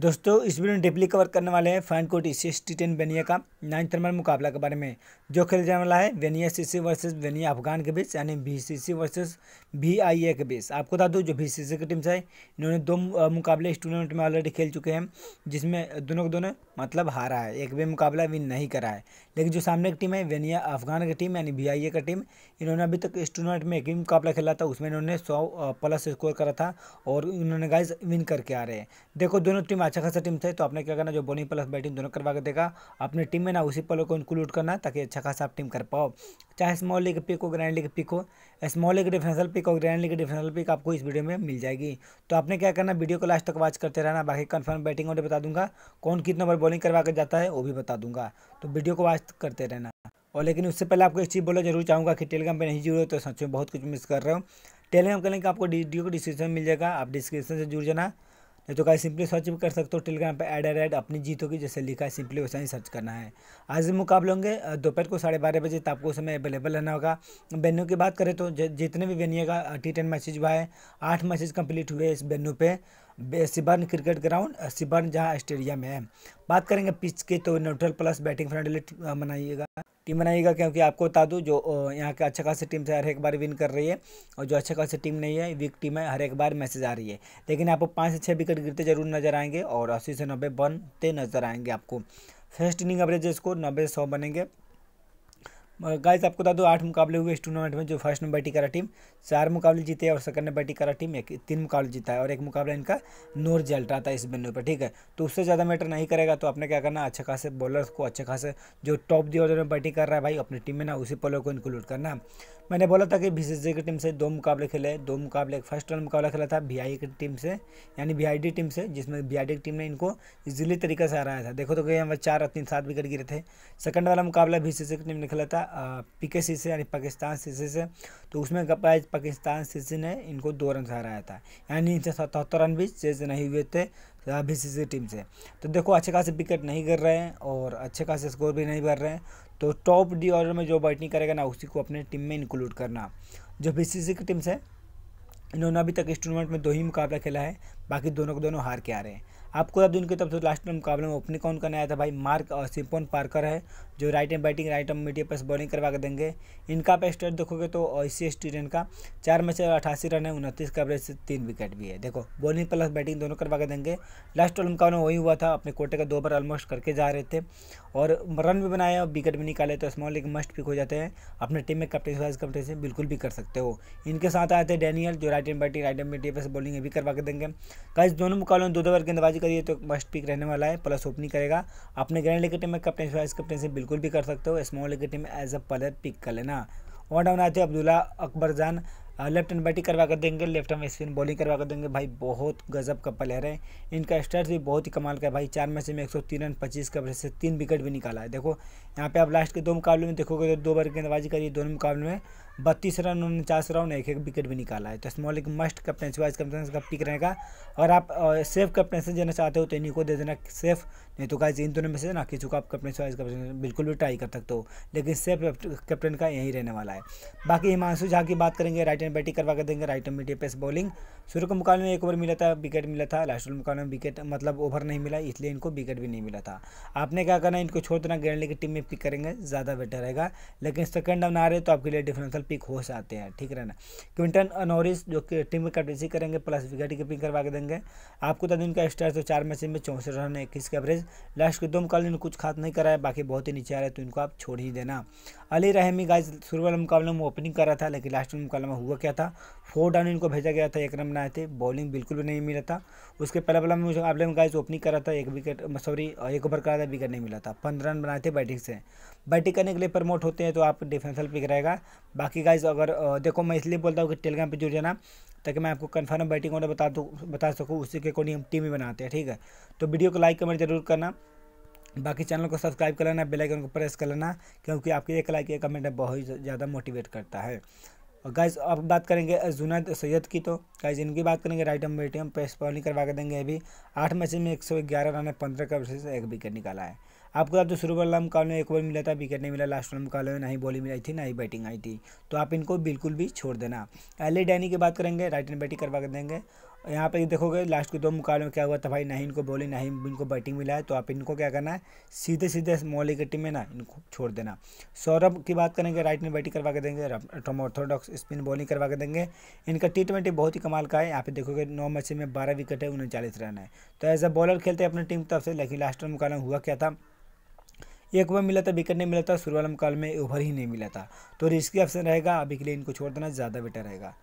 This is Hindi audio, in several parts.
दोस्तों इस वीडियो में डिप्ली कवर करने वाले हैं फाइन कोर्ट इसी टी टेन वेनिया का नाइन थर्मल मुकाबला के बारे में जो खेल जाने वाला है Vienna CC versus Vienna Afghan के बीच यानी BCC C C versus V I A के बीच आपको बता दूं जो बीसीसी सी सी की टीम है इन्होंने दो मुकाबले इस टूर्नामेंट में ऑलरेडी खेल चुके हैं जिसमें दोनों के दोनों मतलब हारा है एक भी मुकाबला विन नहीं करा है लेकिन जो सामने की टीम है वेनिया अफगान की टीम यानी वी आई ए का टीम इन्होंने अभी तक इस टूर्नामेंट में एक ही मुकाबला खेला था उसमें इन्होंने सौ प्लस स्कोर करा था और इन्होंने गाइज विन करके आ रहे हैं देखो दोनों टीम का अच्छा खासा टीम थे तो आपने क्या करना जो बॉलिंग प्लस बैटिंग दोनों करवा के देगा अपने टीम में ना उसी पलों को इंक्लूड करना ताकि अच्छा खासा आप टीम कर पाओ चाहे स्मॉल लीग पिक हो ग्रैंड लीग पिक हो स्मॉल लीग डिफेंसल पिक हो ग्रैंड लीग डिफेंसल पिक आपको इस वीडियो में मिल जाएगी तो आपने क्या करना वीडियो को लास्ट तक वॉच करते रहना बाकी कन्फर्म बैटिंग ऑर्डर बता दूंगा कौन कितने ओवर बॉलिंग करवा कर जाता है वो भी बता दूंगा तो वीडियो को वॉच करते रहना और लेकिन उससे पहले आपको एक चीज़ बोलना जरूर चाहूँगा कि टेलीग्राम पे नहीं जुड़े तो सच में बहुत कुछ मिस कर रहे हो टेलीग्राम का लिंक आपको वीडियो को डिस्क्रिप्शन मिल जाएगा आप डिस्क्रिप्शन से जुड़ जाना नहीं तो गाइस सिंपली सर्च भी कर सकते हो टेलीग्राम पर एड एड अपनी जीत होगी जैसे लिखा है सिंपली वैसा ही सर्च करना है आज मुकाबले होंगे दोपहर को साढ़े बारह बजे तक आपको उस समय अवेलेबल रहना होगा वेन्यू की बात करें तो जितने भी वेन्यू का टी टेन मैसेज हुआ है आठ मैसेज कंप्लीट हुए इस वेन्यू पर सिबर्न क्रिकेट ग्राउंड सिबर्न जहां स्टेडियम है बात करेंगे पिच के तो न्यूट्रल प्लस बैटिंग फ्रेंडली बनाइएगा टीम बनाइएगा क्योंकि आपको बता दूँ जो यहाँ के अच्छा खासी टीम से हर एक बार विन कर रही है और जो अच्छा खासी टीम नहीं है वीक टीम है हर एक बार मैसेज आ रही है लेकिन आपको पाँच से छः विकेट गिरते जरूर नजर आएंगे और अस्सी से नब्बे बनते नजर आएंगे आपको फर्स्ट इनिंग एवरेज स्कोर नब्बे सौ बनेंगे गाइस आपको बता दो आठ मुकाबले हुए इस टूर्नामेंट में जो फर्स्ट नंबर करा टीम चार मुकाबले जीते और सेकंड नंबर करा टीम एक तीन मुकाबले जीता है और एक मुकाबला इनका नो रिजल्ट आता है इस बिंदु पर ठीक है तो उससे ज़्यादा मैटर नहीं करेगा तो आपने क्या करना अच्छे खासे बॉलर्स को अच्छे खासे जो टॉप दी ऑर्डर में बैटिंग कर रहा है भाई अपनी टीम में ना उसी बॉलर को इंक्लूड करना मैंने बोला था कि बी की टीम से दो मुकाबले खेले दो मुकाबले फर्स्ट राउंड मुकाबला खेला था बी की टीम से यानी बी टीम से जिसमें बी की टीम ने इनको इजीली तरीके से हराया था देखो तो कहीं हमें चार और तीन सात विकेट गिरे थे सेकंड वाला मुकाबला बी की टीम ने खेला था पी से यानी पाकिस्तान सीसी से तो उसमें पाकिस्तान सीसी ने इनको दो रन से हराया था यानी इनसे सतहत्तर रन भी चेज नहीं हुए थे बी टीम से तो देखो अच्छे खासे विकेट नहीं गिर रहे हैं और अच्छे खासे स्कोर भी नहीं बढ़ रहे हैं तो टॉप डी ऑर्डर में जो बैटिंग करेगा ना उसी को अपने टीम में इंक्लूड करना जो बी की टीम्स है इन्होंने अभी तक इस टूर्नामेंट में दो ही मुकाबला खेला है बाकी दोनों को दोनों हार के आ रहे हैं आपको अब उनकी तरफ से लास्ट में मुकाबले में ओपनिंग कौन करने आया था भाई मार्क और सिपोन पार्कर है जो right hand batting right hand medium पर बॉलिंग करवा के देंगे इनका आप स्टेट देखोगे तो इसी स्टूडेंट का चार मैच अठासी रन है उनतीस का एवरेज तीन विकेट भी है देखो बॉलिंग प्लस बैटिंग दोनों करवा के देंगे लास्ट वाला मुकाबला वही हुआ था अपने कोटे का दो बार ऑलमोस्ट करके जा रहे थे और रन भी बनाए और विकेट भी निकाले तो स्मॉल लीग मस्ट पिक हो जाते हैं अपने टीम में कैप्टन वाइज कैप्टन बिल्कुल भी कर सकते हो इनके साथ आए थे डैनियल जो right hand batting right hand medium पर बॉलिंग भी करवा के देंगे कल दोनों मुकाबले में दो दो बार गेंदबाजी करिए तो मस्ट पिक रहने वाला है प्लस ओपनिंग करेगा अपने ग्रैंड लेकर टीम में कप्टन वाइस कप्टन से बिल्कुल भी कर सकते हो स्मॉल लेकर टीम में एज अ प्लेयर पिक कर लेना वन डाउन आते हैं अब्दुल्ला अकबर जान लेफ्ट हैंड बैटिंग करवा कर देंगे लेफ्ट हैंड स्पिन बॉलिंग करवा कर देंगे भाई बहुत गजब का प्लेयर है इनका स्टार्ट भी बहुत ही कमाल का है भाई चार मैच में एक सौ तीन रन पच्चीस कवर से तीन विकेट भी निकाला है देखो यहाँ पे आप लास्ट के दो मुकाबले में देखोगे तो दो बार गेंदबाजी करिए दोनों मुकाबले में बत्तीस रन उनचास रन एक एक विकेट भी निकाला है तो स्मॉल एक मस्ट कैप्टन वाइस कैप्टन का पिक रहेगा और आप सेफ कैप्टनसी देना चाहते हो तो इन्हीं को दे देना सेफ नहीं तो गाइज इन दोनों में से ना किसी को आप कप्टन वाइस कैप्टन बिल्कुल भी ट्राई कर सकते हो लेकिन सेफ कैप्टन का यही रहने वाला है बाकी हिमांशु झा की बात करेंगे राइट एंड बैटिंग करवा कर देंगे right hand medium pace bowling शुरू के मुकाबले में एक ओवर मिला था विकेट मिला था लास्ट ओवर मुकाबले में विकेट मतलब ओवर नहीं मिला इसलिए इनको विकेट भी नहीं मिला था आपने क्या करना इनको छोड़ देना गेंडली की टीम में पिक करेंगे ज़्यादा बेटर रहेगा लेकिन सेकेंड डाउन आ रहे तो आपके लिए डिफरेंशियल पिक हो जाते हैं ठीक है ना क्विंटन अनोरिस जो कि टीम में कैप्टनसी करेंगे प्लस विकेट कीपिंग करवा के देंगे आपको तो दिन का स्टार तो चार मैच में चौंसठ रन है इक्कीस का एवरेज लास्ट के दो मुकाबले में कुछ खास नहीं करा है बाकी बहुत ही नीचे आ रहे तो इनको आप छोड़ ही देना अली रहमी गाइज शुरू वाले मुकाबले में ओपनिंग कर रहा था लेकिन लास्ट में मुकाबले में हुआ क्या था फोर डाउन इनको भेजा गया था एक रन बनाए थे बॉलिंग बिल्कुल भी नहीं मिला था उसके पहले में मुकाबले में गाइज ओपनिंग कर रहा था एक विकेट सॉरी एक ओवर करा था विकेट नहीं मिला था पंद्रह रन बनाए थे बैटिंग से बैटिंग करने के लिए प्रमोट होते हैं तो आप डिफेंसल पिक रहेगा बाकी बाकी गाइज अगर देखो मैं इसलिए बोलता हूँ कि टेलीग्राम पे जुड़ जाना ताकि मैं आपको कन्फर्म बैटिंग ऑर्डर बता दूँ बता सकूँ उसी के अकॉर्डिंग हम टीम ही बनाते हैं ठीक है तो वीडियो को लाइक कमेंट जरूर करना बाकी चैनल को सब्सक्राइब कर लेना बेलाइकन को प्रेस कर लेना क्योंकि आपके एक लाइक एक कमेंट बहुत ही ज़्यादा मोटिवेट करता है और गाइज अब बात करेंगे जुनाद सैयद की तो गाइज इनकी बात करेंगे राइट हम बैटिंग नहीं बॉलिंग करवा के देंगे अभी आठ मैच में एक सौ ग्यारह रन है पंद्रह का एक विकेट निकाला है आपको तो शुरू वाला मुकाबले में एक ओवर मिला था विकेट नहीं मिला लास्ट वाला मुकाबले में ना ही बॉलिंग आई थी ना ही बैटिंग आई थी तो आप इनको बिल्कुल भी छोड़ देना एल डैनी की बात करेंगे राइट एंड बैटिंग करवा कर देंगे यहाँ पे देखोगे लास्ट के दो मुकाबले में क्या हुआ था भाई ना ही इनको बॉलिंग ना ही इनको बैटिंग मिला है तो आप इनको क्या करना है सीधे सीधे की टीम में ना इनको छोड़ देना सौरभ की बात करेंगे राइट में बैटिंग करवा के देंगे टॉम ऑर्थोडॉक्स स्पिन बॉलिंग करवा के देंगे इनका टी ट्वेंटी बहुत ही कमाल का है यहाँ पे देखोगे नौ मैच में बारह विकेट है उनचालीस रन है तो एज अ बॉलर खेलते हैं अपनी टीम की तरफ से लेकिन लास्ट मुकाबला हुआ क्या था एक ओवर मिला था विकेट नहीं मिला था शुरुआलम काल में ओवर ही नहीं मिला था तो रिस्की ऑप्शन रहेगा अभी के लिए इनको छोड़ देना ज़्यादा बेटर रहेगा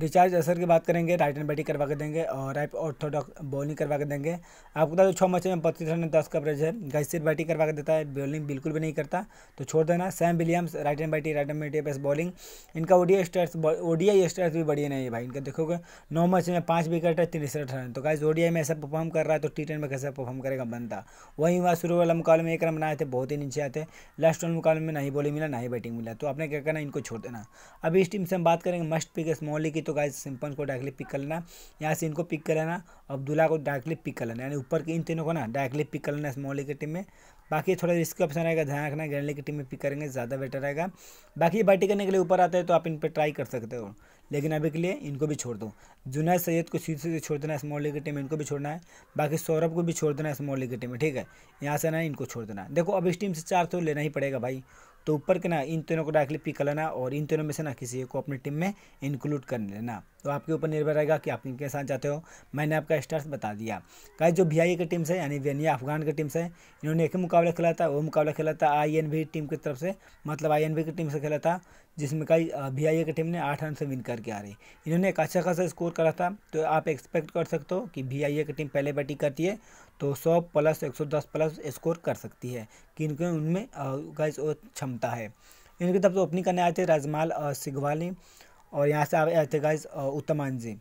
रिचार्ज असर की बात करेंगे राइट एंड बैटिंग करवा के देंगे और राइट ऑर्थोडॉक्स बॉलिंग करवा के देंगे आपको बता दो छः मैचों में पच्चीस रन दस कवरेज है गई सिर्फ बैटिंग करवा के देता है बॉलिंग बिल्कुल भी नहीं करता तो छोड़ देना Sam Williams right hand batting right hand batting बस बॉलिंग इनका ओडीआई स्टार्स ओडीआई स्टार्स भी बढ़िया नहीं है भाई इनका देखोगे नौ मैच में पाँच विकेट है तिरसठ रन तो गाइस ओडीआई में ऐसा परफॉर्म कर रहा है तो टी टेन में कैसे परफॉर्म करेगा बनता वहीं हुआ शुरू वाला मुकाबले में एक रन बनाए थे बहुत ही नीचे आते लास्ट वाले मुकाबले में नहीं बॉलिंग मिला ना ही बैटिंग मिला तो आपने क्या करना इनको छोड़ देना अभी इस टीम से हम बात करेंगे मस्ट पिक स्मॉल लीग तो गाइज सिंपल को डायरेक्टली पिक कर लेना यहाँ से इनको पिक कर लेना अब्दुल्ला को डायरेक्टली पिक कर लेना यानी ऊपर के इन तीनों को ना डायरेक्टली पिक कर लेना स्मॉली की टीम में बाकी थोड़ा रिस्क ऑप्शन रहेगा ध्यान रखना ग्रैंडली की टीम में पिक करेंगे ज़्यादा बेटर रहेगा बाकी बैटिंग करने के लिए ऊपर आते हैं तो आप इन पर ट्राई कर सकते हो लेकिन अभी के लिए इनको भी छोड़ दो जुनैद सैयद को सीधे सीधे छोड़ देना है स्मॉल लीग की टीम इनको भी छोड़ना है बाकी सौरभ को भी छोड़ देना है स्मॉल लीग की टीम में ठीक है यहाँ से ना इनको छोड़ देना है देखो अब इस टीम से चार तो लेना ही पड़ेगा भाई तो ऊपर के ना इन तीनों को डायरेक्टली पिक कर लेना और इन तीनों में से ना किसी को अपनी टीम में इंक्लूड कर लेना तो आपके ऊपर निर्भर रहेगा कि आप इनके साथ जाते हो मैंने आपका स्टार्स बता दिया का जो भी आई की टीम्स है यानी वेनिया e अफगान की टीम्स है इन्होंने एक ही मुकाबला खेला था वो मुकाबला खेला था आई एन टीम की तरफ से मतलब आई एन बी की टीम से खेला था जिसमें कई वी आई की टीम ने आठ रन से विन करके आ रही इन्होंने एक अच्छा खासा स्कोर करा था तो आप एक्सपेक्ट कर सकते हो कि वी आई की टीम पहले बैटिंग करती है तो सौ प्लस एक सौ दस प्लस स्कोर कर सकती है क्योंकि उनमें गाइस क्षमता है इनकी तरफ से ओपनिंग करने आए थे राजमाल सिघवाली और यहाँ से आप आते गाइज उत्तमान जी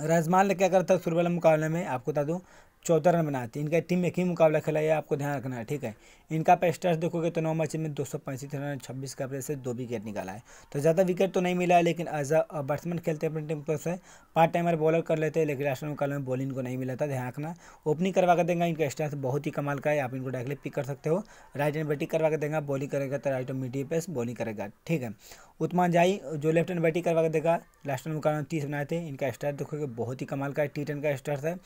रजमान ने क्या करा था सुरबल मुकाबले में आपको बता दूँ चौदह रन बनाती है इनका टीम एक ही मुकाबला खेला है आपको ध्यान रखना है ठीक है इनका आप स्टार्स देखोगे तो नौ मैच में दो सौ पैंतीस रन छब्बीस का से दो विकेट निकाला है तो ज़्यादा विकेट तो नहीं मिला है लेकिन एज अ बैट्समैन खेलते हैं अपनी टीम पर से पार्ट टाइमर बॉलर कर लेते हैं लेकिन राष्ट्र मुकाबले में बॉलिंग को नहीं मिला था ध्यान रखना ओपनिंग करवा कर देंगे इनका स्टार्स बहुत ही कमाल का है आप इनको डायरेक्टली पिक कर सकते हो राइट एंड बैटिंग करवा कर देंगे बॉलिंग करेगा तो राइट और मीडियम पेस बॉलिंग करेगा ठीक है उत्मान जाई जो लेफ्ट एंड बैटिंग करवा कर देगा लास्ट मुकाबले में तीस बनाए थे इनका स्टार्स देखोगे बहुत ही कमाल का है टी का स्टार्स है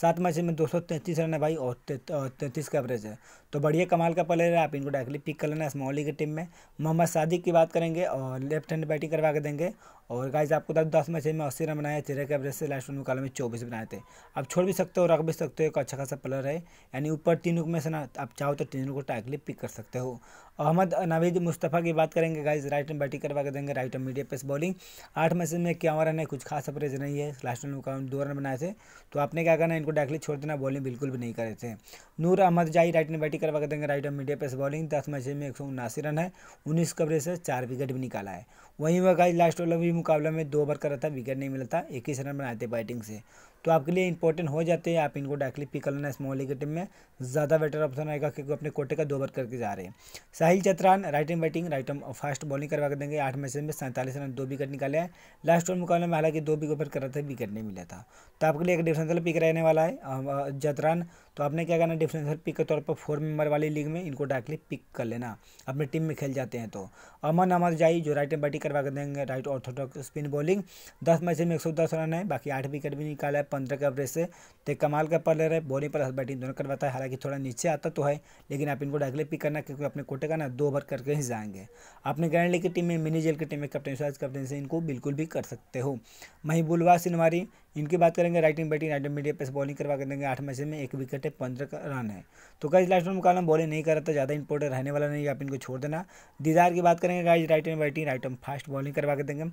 सात मैच में दो सौ तैंतीस रन है भाई और तैंतीस का एवरेज है तो बढ़िया कमाल का प्लेयर है आप इनको डायरेक्टली पिक कर लेना स्मॉल लीग की टीम में मोहम्मद सादिक की बात करेंगे और लेफ्ट हैंड बैटिंग करवा के देंगे और गाइज आपको दस दस मैच में अस्सी रन बनाए तेरह के एवरेज से लास्ट मुकाबले में चौबीस बनाए थे आप छोड़ भी सकते हो रख भी सकते हो एक अच्छा खासा प्लेयर है यानी ऊपर तीन रुक में से ना आप चाहो तो तीन रुक को डायरेक्टली पिक कर सकते हो अहमद नवीद मुस्तफ़ा की बात करेंगे गाइज राइट एंड बैटिंग करवा के देंगे राइट में मीडिया पेस बॉलिंग आठ मैसेज में क्या रन है कुछ खास अपरेज नहीं है लास्ट में मुकाबले दो रन बनाए थे तो आपने क्या करना है इनको डायरेक्टली छोड़ देना बॉलिंग बिल्कुल भी नहीं करे थे नूर अहमद जाई राइट एंड बैटिंग करवा के देंगे राइट में मीडिया पेस बॉलिंग दस मैसेज में एक रन है उन्नीस कवरेज से चार विकेट भी निकाला है वहीं वह गाइज लास्ट वाले भी मुकाबला में दो ओवर कर रहा था विकेट नहीं मिला था इक्कीस रन बनाए थे बैटिंग से तो आपके लिए इंपॉर्टेंट हो जाते हैं आप इनको डायरेक्टली पिक कर लेना स्मॉल लीग टीम में ज़्यादा बेटर ऑप्शन रहेगा क्योंकि अपने कोटे का दो बार करके जा रहे हैं Sahil Chatran right hand batting right fast bowling करवा कर देंगे आठ मैचेज में सैंतालीस रन दो विकेट निकाले हैं लास्ट ओवर मुकाबले में हालांकि दो विकेट पर कर रहे था विकेट नहीं मिला था तो आपके लिए एक डिफरेंशियल पिक रहने वाला है जतरान तो आपने क्या करना डिफेंसर पिक के तौर पर फोर मेंबर वाली लीग में इनको डायरेक्टली पिक कर लेना अपनी टीम में खेल जाते हैं तो अमन अमर जाई जो राइट एंड बैटिंग करवा कर देंगे राइट ऑर्थोडॉक्स स्पिन बॉलिंग दस मैच में एक सौ दस रन है बाकी आठ विकेट भी निकाला है पंद्रह के एवरेज से तो कमाल का पर ले रहे बॉलिंग पर बैटिंग दोनों करवाता है हालांकि थोड़ा नीचे आता तो है लेकिन आप इनको डायरेक्टली पिक करना क्योंकि अपने कोटे का ना दो ओवर करके ही जाएंगे अपने ग्रैंड लीग की टीम में मिनी जेल की टीम में कैप्टन सुराज कैप्टन से इनको बिल्कुल भी कर सकते हो महीबुलवा सिनवारी इनकी बात करेंगे right hand batting right arm medium pace bowling करवा कर देंगे आठ मैच में एक विकेट है पंद्रह का रन है तो गाइज लास्ट में मुकाबला बॉलिंग नहीं कर रहा था तो ज़्यादा इंपॉर्टेंट रहने वाला नहीं आप इनको छोड़ देना दीदार की बात करेंगे guys right hand batting and fast bowling करवा कर देंगे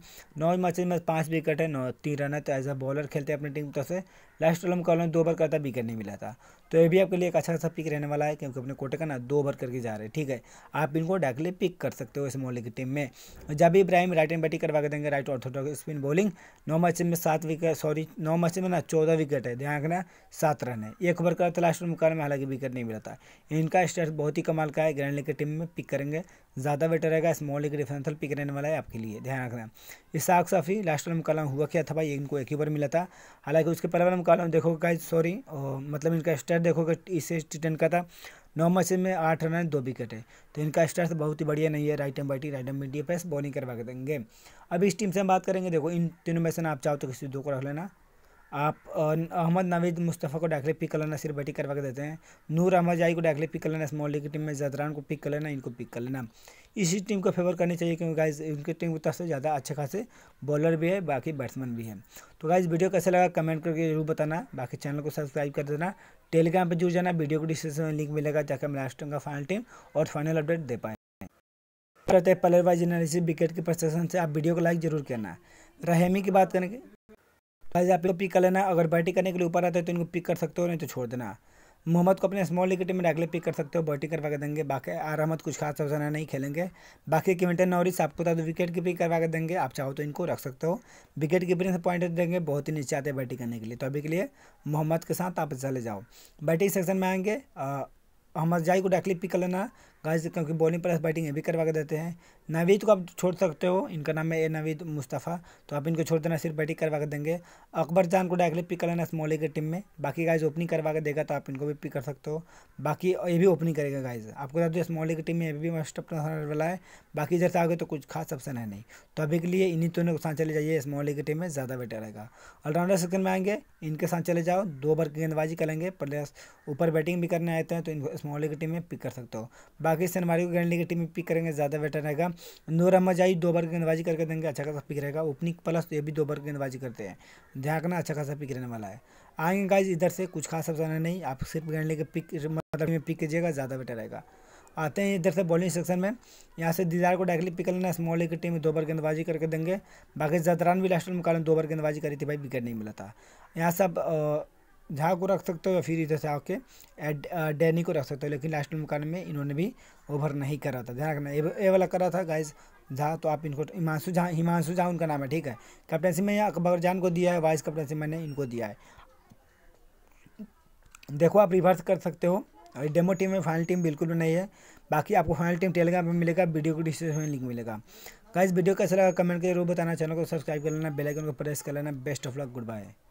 नौ मैच में पाँच विकेट है नौ तीन रन है तो एज अ बॉलर खेलते हैं अपनी टीम तरफ से लास्ट ओलम में ओलम दो ओवर करता विकेट नहीं मिला था तो ये भी आपके लिए एक अच्छा खासा पिक रहने वाला है क्योंकि अपने कोटे का ना दो ओवर करके जा रहे हैं ठीक है आप इनको डायरेक्टली पिक कर सकते हो इस मोहल्ले की टीम में जब भी इब्राहिम राइट एंड बैटिंग करवा के देंगे राइट थोड़ा स्पिन बॉलिंग नौ मैच में सात विकेट सॉरी नौ मैच में ना चौदह विकेट है ध्यान रखना सात रन है एक ओवर करता लास्ट लास्ट मुकाबले में हालांकि विकेट नहीं मिला था इनका स्टेट बहुत ही कमाल का है ग्रैंड लीग की टीम में पिक करेंगे ज़्यादा बेटर रहेगा इस मोहल्ले लीग डिफेंसल पिक रहने वाला है आपके लिए ध्यान रखना इसाक साफी लास्ट मुकाबला हुआ क्या था भाई इनको एक ही ओवर मिला था हालांकि उसके पहले कॉलम देखोगे गाइज सॉरी मतलब इनका स्टार देखोगे इसे टेन का था नौ मैच में आठ रन है दो विकेट है तो इनका स्टार्ट बहुत ही बढ़िया नहीं है right arm batting right arm medium pace bowling करवा के देंगे अब इस टीम से हम बात करेंगे देखो इन तीनों में से ना आप चाहो तो किसी दो को रख लेना आप अहमद नवीद मुस्तफ़ा को डायरेक्टली पिक कर लेना सिर्फ बैटिंग करवा के देते हैं नूर अहमद जाई को डायरेक्टली पिक कर लेना स्मॉल लीग की टीम में जदरान को पिक कर लेना इनको पिक कर लेना इसी टीम को फेवर करनी चाहिए क्योंकि गाइज इनकी टीम की तरफ से ज़्यादा अच्छे खासे बॉलर भी है बाकी बैट्समैन भी है तो गाइज वीडियो कैसे लगा कमेंट करके जरूर बताना बाकी चैनल को सब्सक्राइब कर देना टेलीग्राम पर जुड़ जाना वीडियो को डिस्क्रिप्शन में लिंक मिलेगा जाकर हम लास्ट टीम का फाइनल टीम और फाइनल अपडेट दे पाएंगे करते हैं पलर वाइज एनालिसिस विकेट की प्रशासन से आप वीडियो को लाइक जरूर करना रहेमी की बात करेंगे गाइज आप पिक कर लेना अगर बैटिंग करने के लिए ऊपर आते हो तो इनको पिक कर सकते हो नहीं तो छोड़ देना मोहम्मद को अपने स्मॉल विकेट में डायरेक्टली पिक कर सकते हो बैटिंग करवा के देंगे बाकी आराम कुछ खास अवसर नहीं खेलेंगे बाकी किमिटन नॉरिस आपको बता दो विकेट कीपिंग करवा के देंगे आप चाहो तो इनको रख सकते हो विकेट कीपिंग से पॉइंट देंगे बहुत ही नीचे आते हैं बैटिंग करने के लिए तो अभी के लिए मोहम्मद के साथ आप चले जाओ बैटिंग सेक्शन में आएंगे अहमद जाई को डायरेक्टली पिक कर लेना गाइस क्योंकि बॉलिंग प्लस बैटिंग ये भी करवा के देते हैं नवीद को आप छोड़ सकते हो इनका नाम है ए नवीद मुस्तफ़ा तो आप इनको छोड़ देना सिर्फ बैटिंग करवा के देंगे अकबर जान को डायरेक्टली पिक कर लेना स्मॉली की टीम में बाकी गाइज ओपनिंग करवा के देगा तो आप इनको भी पिक कर सकते हो बाकी ये भी ओपनिंग करेगा गाइज आपको बता दो स्मॉली की टीम में अभी भी मस्ट वाला है बाकी इधर से आगे तो कुछ खास ऑप्शन है नहीं तो अभी के लिए इन्हीं दोनों के साथ चले जाइए स्मॉली की टीम में ज़्यादा बेटर रहेगा ऑलराउंडर सेक्शन में आएंगे इनके साथ चले जाओ दो ओवर की गेंदबाजी करेंगे प्लस ऊपर बैटिंग भी करने आते हैं तो इनको स्मॉली की टीम में पिक कर सकते हो पाकिस्तान हमारे को गेंड लीग की टीम में पिक करेंगे ज़्यादा बेटर रहेगा नूर अहमद जाई दो बार गेंदबाजी करके देंगे अच्छा खासा पिक रहेगा ओपनिंग प्लस तो ये भी दो बार गेंदबाजी करते हैं ध्यान रखना अच्छा खासा पिक रहने वाला है आएंगे गाइज इधर से कुछ खास अफसाना नहीं आप सिर्फ गेंड लीग पिक मतलब में पिक कीजिएगा ज़्यादा बेटर रहेगा आते हैं इधर से बॉलिंग सेक्शन में यहाँ से दीदार को डायरेक्टली पिक लेना स्मॉल की टीम में दो बार गेंदबाजी करके देंगे बाकी जदरान भी लास्ट में कारण दो बार गेंदबाजी करी थी भाई विकेट नहीं मिला था यहाँ सब झा को रख सकते हो या फिर इधर से आके डैनी को रख सकते हो लेकिन लास्ट मुकाबले में इन्होंने भी ओवर नहीं करा था ध्यान रखना ए वाला करा था गाइज झा तो आप इनको हिमांशु झा हिमांशु झा उनका नाम है ठीक है कैप्टनसी मैंने अकबर जान को दिया है वाइस कैप्टनसी मैंने इनको दिया है देखो आप रिवर्स कर सकते हो डेमो टीम में फाइनल टीम बिल्कुल भी नहीं है बाकी आपको फाइनल टीम टेलीग्राम में मिलेगा वीडियो को डिस्क्रिप्शन में लिंक मिलेगा गाइज वीडियो कैसा लगा कमेंट करके जरूर बताना चैनल को सब्सक्राइब कर लेना बेल आइकन को प्रेस कर लेना best of luck good bye